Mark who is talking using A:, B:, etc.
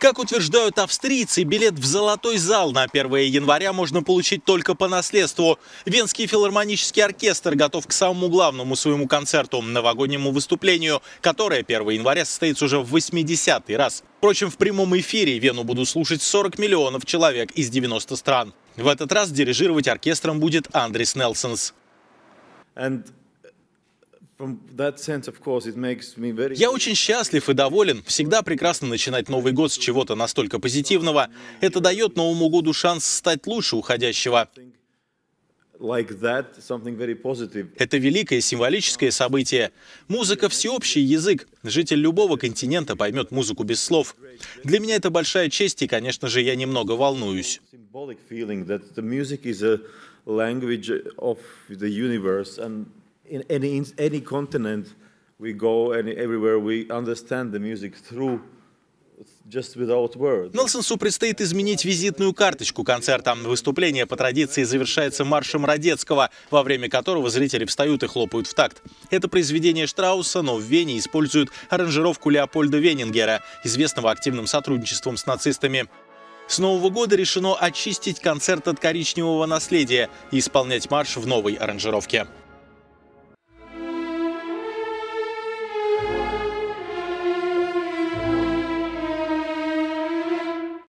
A: Как утверждают австрийцы, билет в золотой зал на 1 января можно получить только по наследству. Венский филармонический оркестр готов к самому главному своему концерту – новогоднему выступлению, которое 1 января состоится уже в 80-й раз. Впрочем, в прямом эфире Вену будут слушать 40 миллионов человек из 90 стран. В этот раз дирижировать оркестром будет Андрис Нелсонс. And я очень счастлив и доволен. Всегда прекрасно начинать Новый год с чего-то настолько позитивного. Это дает Новому году шанс стать лучше уходящего. Это великое символическое событие. Музыка — всеобщий язык. Житель любого континента поймет музыку без слов. Для меня это большая честь, и, конечно же, я немного волнуюсь in
B: any, in any continent we go, and everywhere we understand the music through
A: Нелсонсу предстоит изменить визитную карточку концерта. Выступление по традиции завершается маршем Родецкого, во время которого зрители встают и хлопают в такт. Это произведение Штрауса, но в Вене используют аранжировку Леопольда Венингера, известного активным сотрудничеством с нацистами. С Нового года решено очистить концерт от коричневого наследия и исполнять марш в новой аранжировке.